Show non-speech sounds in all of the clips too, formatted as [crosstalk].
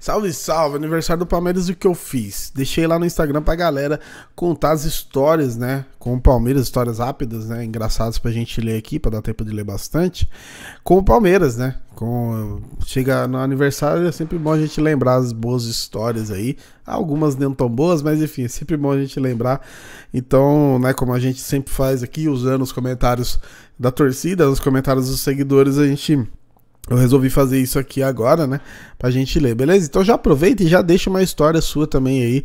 Salve, salve! Aniversário do Palmeiras, o que eu fiz? Deixei lá no Instagram pra galera contar as histórias, né? Com o Palmeiras, histórias rápidas, né? Engraçadas pra gente ler aqui, pra dar tempo de ler bastante. Com o Palmeiras, né? Com... Chega no aniversário, é sempre bom a gente lembrar as boas histórias aí. Algumas não tão boas, mas enfim, é sempre bom a gente lembrar. Então, né, como a gente sempre faz aqui, usando os comentários da torcida, os comentários dos seguidores, a gente eu resolvi fazer isso aqui agora, né? Pra gente ler, beleza? Então já aproveita e já deixa uma história sua também aí,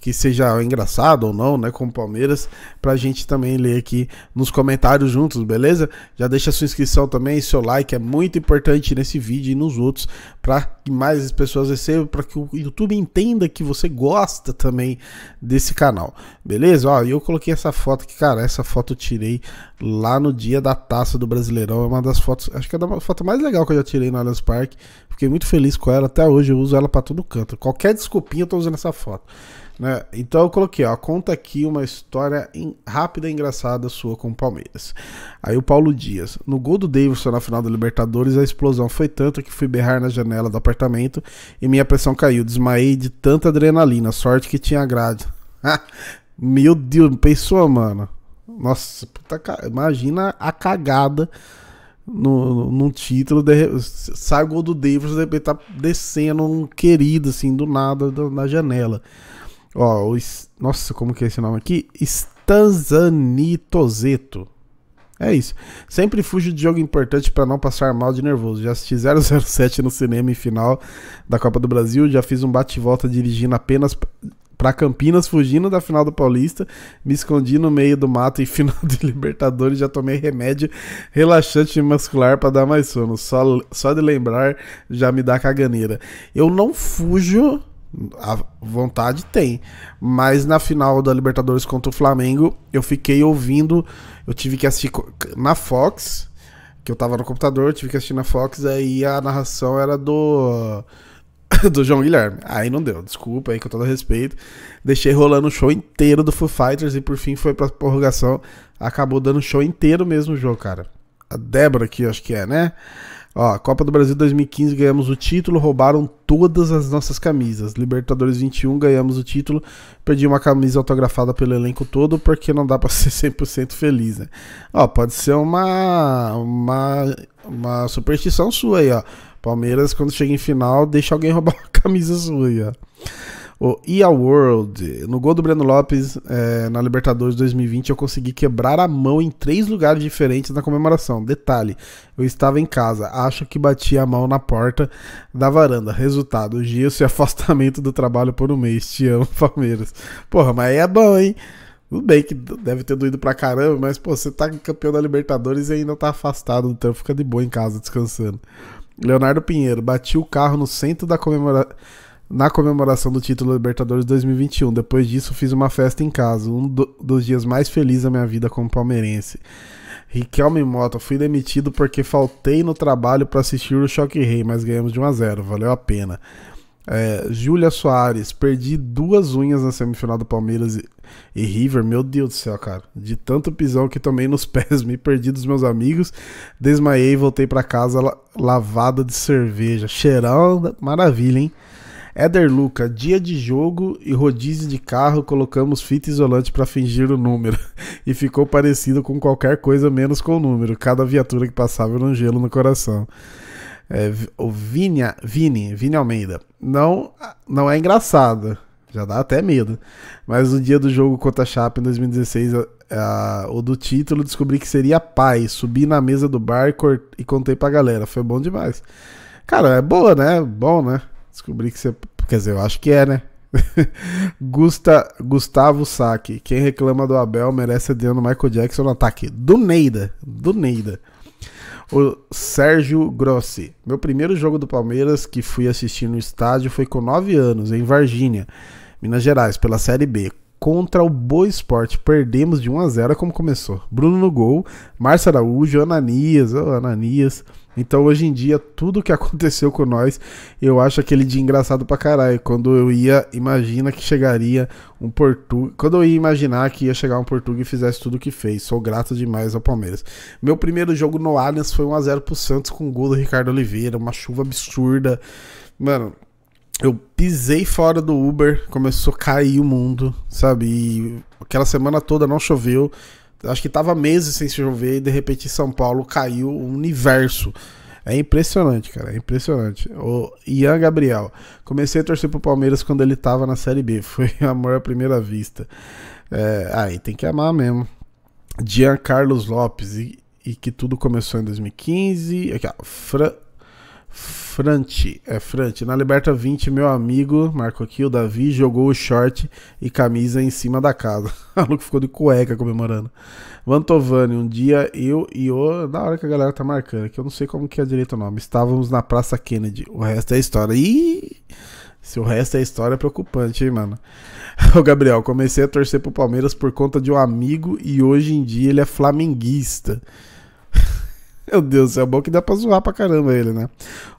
que seja engraçada ou não, né? Com Palmeiras, pra gente também ler aqui nos comentários juntos, beleza? Já deixa sua inscrição também, seu like é muito importante nesse vídeo e nos outros, pra que mais pessoas recebam, pra que o YouTube entenda que você gosta também desse canal, beleza? Ó, eu coloquei essa foto aqui, cara, essa foto eu tirei lá no dia da taça do Brasileirão, é uma das fotos, acho que é a foto mais legal que eu já tirei no Allianz Park Fiquei muito feliz com ela. Até hoje eu uso ela para todo canto. Qualquer desculpinha eu tô usando essa foto. Né? Então eu coloquei, ó, conta aqui uma história em, rápida e engraçada sua com o Palmeiras. Aí o Paulo Dias, no gol do Davidson na final da Libertadores, a explosão foi tanta que fui berrar na janela do apartamento e minha pressão caiu, desmaiei de tanta adrenalina, sorte que tinha grade. [laughs] Meu Deus, pensou, mano. Nossa, puta, imagina a cagada no, num título, de, sai o gol do Davis, de repente tá descendo um querido, assim, do nada, do, na janela. Ó, o, nossa, como que é esse nome aqui? Stanzanitozeto. É isso. Sempre fujo de jogo importante para não passar mal de nervoso. Já assisti 007 no cinema em final da Copa do Brasil, já fiz um bate-volta dirigindo apenas para Campinas, fugindo da final do Paulista, me escondi no meio do mato em final de Libertadores, já tomei remédio relaxante muscular para dar mais sono. Só, só de lembrar já me dá caganeira. Eu não fujo, a vontade tem, mas na final da Libertadores contra o Flamengo, eu fiquei ouvindo, eu tive que assistir na Fox, que eu tava no computador, tive que assistir na Fox, aí a narração era do [laughs] do João Guilherme. Aí não deu, desculpa aí, com todo respeito. Deixei rolando o show inteiro do Foo Fighters e por fim foi pra prorrogação. Acabou dando show inteiro mesmo o jogo, cara. A Débora aqui, acho que é, né? Ó, Copa do Brasil 2015 ganhamos o título, roubaram todas as nossas camisas. Libertadores 21 ganhamos o título, perdi uma camisa autografada pelo elenco todo porque não dá para [laughs] ser 100% feliz, né? Ó, pode ser uma uma uma superstição sua aí, ó. Palmeiras, quando chega em final, deixa alguém roubar [laughs] uma camisa sua. O Ia World. No gol do Breno Lopes é, na Libertadores 2020, eu consegui quebrar a mão em três lugares diferentes na comemoração. Detalhe: eu estava em casa, acho que bati a mão na porta da varanda. Resultado: Gilson e [laughs] afastamento do trabalho por um mês. Te amo, [laughs] Palmeiras. Porra, mas aí é bom, hein? Tudo bem que deve ter doído pra caramba, mas pô, você tá campeão da Libertadores e ainda tá afastado então fica de boa em casa descansando. Leonardo Pinheiro, bati o carro no centro da comemora... na comemoração do título Libertadores 2021. Depois disso, fiz uma festa em casa, um do... dos dias mais felizes da minha vida como palmeirense. Riquelme Mota, fui demitido porque faltei no trabalho para assistir o Choque Rei, mas ganhamos de 1 a 0, valeu a pena. É, Júlia Soares, perdi duas unhas na semifinal do Palmeiras e, e, River. Meu Deus do céu, cara. De tanto pisão que tomei nos [laughs] pés, me perdi dos meus amigos. Desmaiei e voltei para casa la, lavada de cerveja. Cheirão, maravilha, hein? Éder Luca, dia de jogo e rodízio de carro, colocamos fita isolante para fingir o número. [laughs] E ficou parecido com qualquer coisa menos com o número. Cada viatura que passava era um gelo no coração é, o Vini, Vini, Vini Almeida, não, não é engraçado. Já dá até medo. Mas no dia do jogo contra a Chape em 2016, a, a, o do título, descobri que seria pai. Subi na mesa do bar e, cort, e contei pra galera. Foi bom demais. Cara, é boa, né? Bom, né? Descobri que você. Quer dizer, eu acho que é, né? [laughs] Gusta, Gustavo Saque. Quem reclama do Abel merece a Diana Michael Jackson no ataque. Do Neida. Do Neida o Sérgio Grossi. Meu primeiro jogo do Palmeiras que fui assistir no estádio foi com 9 anos, em Varginha, Minas Gerais, pela Série B contra o Boa Esporte. Perdemos de 1 a 0 é como começou. Bruno no gol, Márcio Araújo, Ananias, oh, Ananias. Então hoje em dia, tudo que [laughs] aconteceu com nós, eu acho aquele dia engraçado pra caralho. Quando eu ia imaginar que chegaria um português. Quando eu ia imaginar que ia chegar um português e fizesse tudo o que fez. Sou grato demais ao Palmeiras. Meu primeiro jogo no Allianz foi 1x0 pro Santos com o gol do Ricardo Oliveira, uma chuva absurda. Mano, eu pisei fora do Uber, começou a cair o mundo, sabe? E aquela semana toda não choveu. Acho que tava meses sem chover e de repente em São Paulo caiu o universo. É impressionante, cara, é impressionante. O Ian Gabriel, comecei a torcer pro Palmeiras quando ele tava na Série B. [laughs] Foi amor à primeira vista. É, aí ah, tem que amar mesmo. Jean Carlos Lopes, e, e que tudo começou em 2015. Aqui, ó, Fra Frante, é Frante. Na Liberta 20, meu amigo, marco aqui, o Davi, jogou o short e camisa em cima da casa. [laughs] O maluco ficou de cueca comemorando. Vantovani, um dia eu e o. Da hora que a galera tá marcando, que eu não sei como que é direito o nome. Estávamos na Praça Kennedy. O resto é história. Ih! Se o resto é história, é preocupante, hein, mano? [laughs] Ô, Gabriel, comecei a torcer pro Palmeiras por conta de um amigo e hoje em dia ele é flamenguista. Meu Deus é bom que dá pra zoar pra caramba ele, né?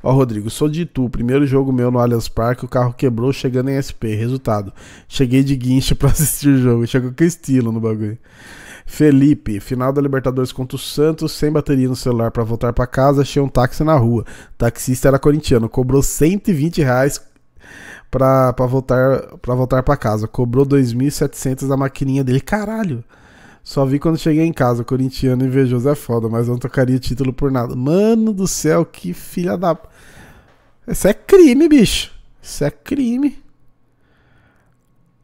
Ó, Rodrigo, sou de Itu. Primeiro jogo meu no Allianz Parque, o carro quebrou chegando em SP. Resultado: cheguei de guincho pra [laughs] assistir o jogo. Chegou com estilo no bagulho. Felipe, final da Libertadores contra o Santos, sem bateria no celular para voltar para casa, achei um táxi na rua. O taxista era corintiano, cobrou 120 reais pra, pra voltar para voltar pra casa. Cobrou 2.700 da maquininha dele. Caralho! Só vi quando cheguei em casa. Corintiano invejoso é foda, mas não tocaria título por nada. Mano do céu, que filha da. Isso é crime, bicho. Isso é crime.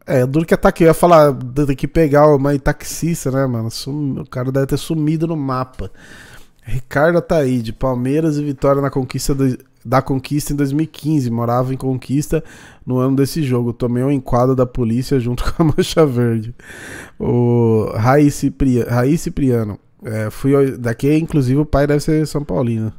É, duro que ataque. Eu ia falar, tem que pegar uma taxista, né, mano? Sum... O cara deve ter sumido no mapa. Ricardo Ataíde, Palmeiras e Vitória na conquista do... da conquista em 2015. Morava em Conquista no ano desse jogo. Tomei um enquadro da polícia junto [laughs] com a Mancha Verde. O Raiz Cipriano. É, fui ao, daqui, inclusive, o pai deve ser São Paulino.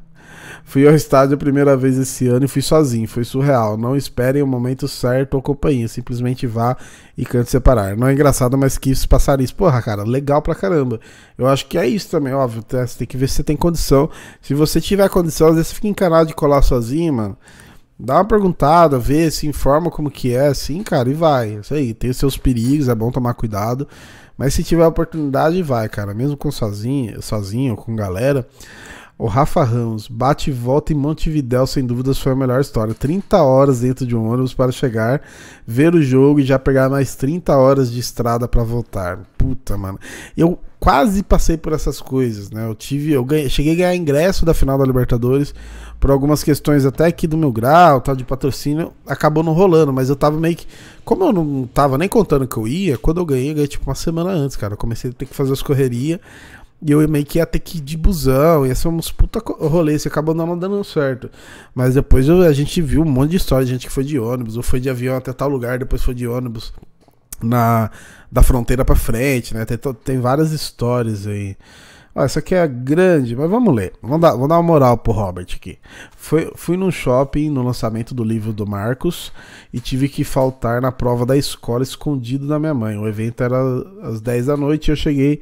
Fui ao estádio a primeira vez esse ano e fui sozinho, foi surreal. Não esperem o momento certo ou companhia, simplesmente vá e cante separar. Não é engraçado, mas quis passar isso. Porra, cara, legal pra caramba. Eu acho que é isso também, óbvio. Tá? Você tem que ver se você tem condição. Se você tiver condição, às vezes você fica encanado de colar sozinho, mano. Dá uma perguntada, vê, se informa como que é, assim, cara, e vai. Isso aí, tem os seus perigos, é bom tomar cuidado. Mas se tiver oportunidade, vai, cara. Mesmo com sozinho, sozinho, com galera. O Rafa Ramos, bate e volta em Montevidéu, sem dúvidas foi a melhor história. 30 horas dentro de um ônibus para chegar, ver o jogo e já pegar mais 30 horas de estrada para voltar. Puta, mano. Eu quase passei por essas coisas, né? Eu tive, eu ganhei, cheguei a ganhar ingresso da final da Libertadores por algumas questões até aqui do meu grau, tal de patrocínio, acabou não rolando, mas eu tava meio que, como eu não tava nem contando que eu ia, quando eu ganhei, eu ganhei tipo uma semana antes, cara. Eu comecei a ter que fazer as correrias e eu meio que ia ter que ir de busão, ia ser uns puta rolê, isso acabou não dando certo. Mas depois eu, a gente viu um monte de história, gente que foi de ônibus, ou foi de avião até tal lugar, depois foi de ônibus na, da fronteira para frente, né? Tem, tem várias histórias aí. Ah, essa aqui é grande, mas vamos ler. Vamos dar, vamos dar uma moral pro Robert aqui. Foi, fui num shopping no lançamento do livro do Marcos e tive que faltar na prova da escola escondido da minha mãe. O evento era às 10 da noite e eu cheguei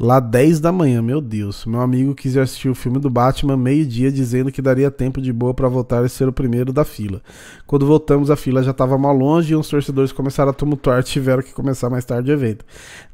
Lá 10 da manhã, meu Deus. Meu amigo quis assistir o filme do Batman meio-dia, dizendo que daria tempo de boa para voltar e ser o primeiro da fila. Quando voltamos, a fila já estava mal longe e os torcedores começaram a tumultuar, tiveram que começar mais tarde o evento.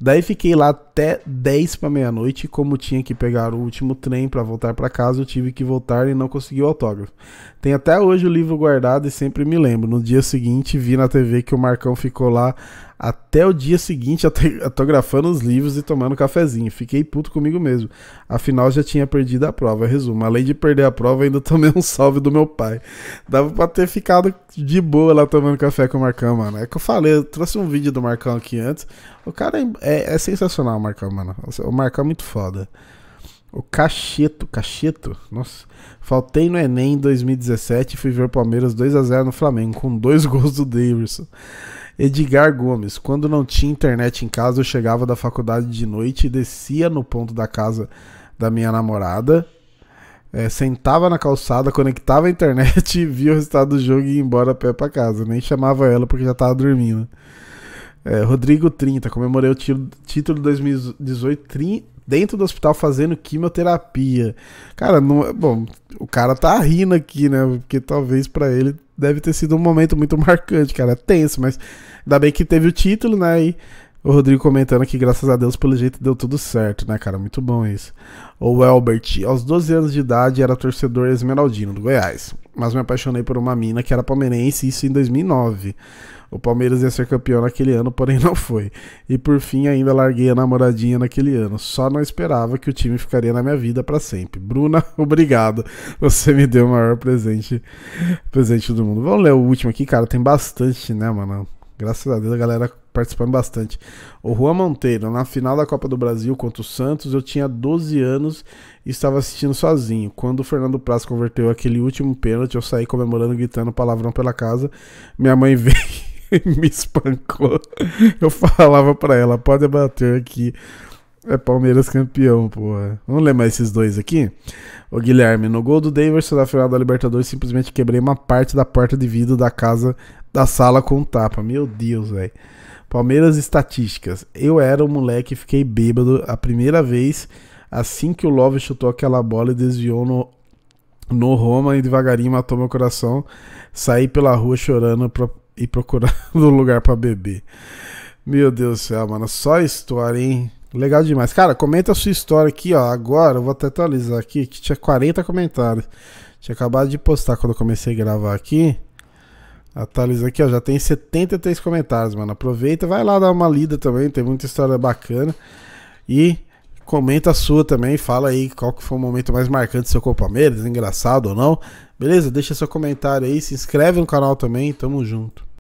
Daí fiquei lá até 10 para meia-noite, como tinha que pegar o último trem para voltar para casa, eu tive que voltar e não consegui o autógrafo. Tem até hoje o livro guardado e sempre me lembro. No dia seguinte, vi na TV que o Marcão ficou lá até o dia seguinte, [laughs] autografando os livros e tomando um cafezinho. Fiquei puto comigo mesmo. Afinal, já tinha perdido a prova. Resumo, além de perder a prova, ainda tomei um salve do meu pai. Dava pra ter ficado de boa lá tomando café com o Marcão, mano. É que eu falei, eu trouxe um vídeo do Marcão aqui antes. O cara é, é, é sensacional, o Marcão, mano. O Marcão é muito foda. O Cacheto, Cacheto, nossa. Faltei no Enem em 2017 e fui ver o Palmeiras 2 a 0 no Flamengo, com dois [laughs] gols do Davidson. Edgar Gomes. Quando não tinha internet em casa, eu chegava da faculdade de noite e descia no ponto da casa da minha namorada. É, sentava na calçada, conectava a internet, [laughs] via o resultado do jogo e ia embora a pé pra casa. Nem chamava ela porque já tava dormindo. É, Rodrigo 30, comemorei o título 2018 dentro do hospital fazendo quimioterapia. Cara, não, é, bom, o cara tá rindo aqui, né? Porque talvez para ele deve ter sido um momento muito marcante, cara, é tenso, mas ainda bem que teve o título, né? E o Rodrigo comentando que, graças a Deus, pelo jeito deu tudo certo, né, cara? Muito bom isso. O Albert, aos 12 anos de idade, era torcedor esmeraldino do Goiás, mas me apaixonei por uma mina que era palmeirense, isso em 2009. O Palmeiras ia ser campeão naquele ano, porém não foi. E por fim, ainda larguei a namoradinha naquele ano. Só não esperava que o time ficaria na minha vida para sempre. Bruna, [laughs] obrigado. Você me deu o maior presente, presente do mundo. Vamos ler o último aqui, cara. Tem bastante, né, mano? Graças a Deus a galera participando bastante. O Juan Monteiro, na final da Copa do Brasil contra o Santos, eu tinha 12 anos e estava assistindo sozinho. Quando o Fernando Praz converteu aquele último pênalti, eu saí comemorando, gritando palavrão pela casa. Minha mãe [laughs] veio e me espancou. Eu falava para ela, pode bater aqui. É Palmeiras campeão, porra. Vamos ler mais esses dois aqui? O Guilherme, no gol do Davidson da final da Libertadores, simplesmente quebrei uma parte da porta de vidro da casa, da sala com tapa. Meu Deus, velho. Palmeiras estatísticas. Eu era um moleque e fiquei bêbado a primeira vez assim que o Love chutou aquela bola e desviou no, no Roma e devagarinho matou meu coração. Saí pela rua chorando e [laughs] procurando um lugar para beber. Meu Deus do céu, mano, só história, hein? Legal demais. Cara, comenta a sua história aqui, ó. Agora, eu vou até atualizar aqui, que tinha 40 comentários. Tinha acabado de postar quando eu comecei a gravar aqui. A Thales aqui, ó, já tem 73 comentários, mano. Aproveita, vai lá dar uma lida também, tem muita história bacana. E comenta a sua também, fala aí qual que foi o momento mais marcante do seu Copa Palmeiras, engraçado ou não. Beleza? Deixa seu comentário aí, se inscreve no canal também, tamo junto.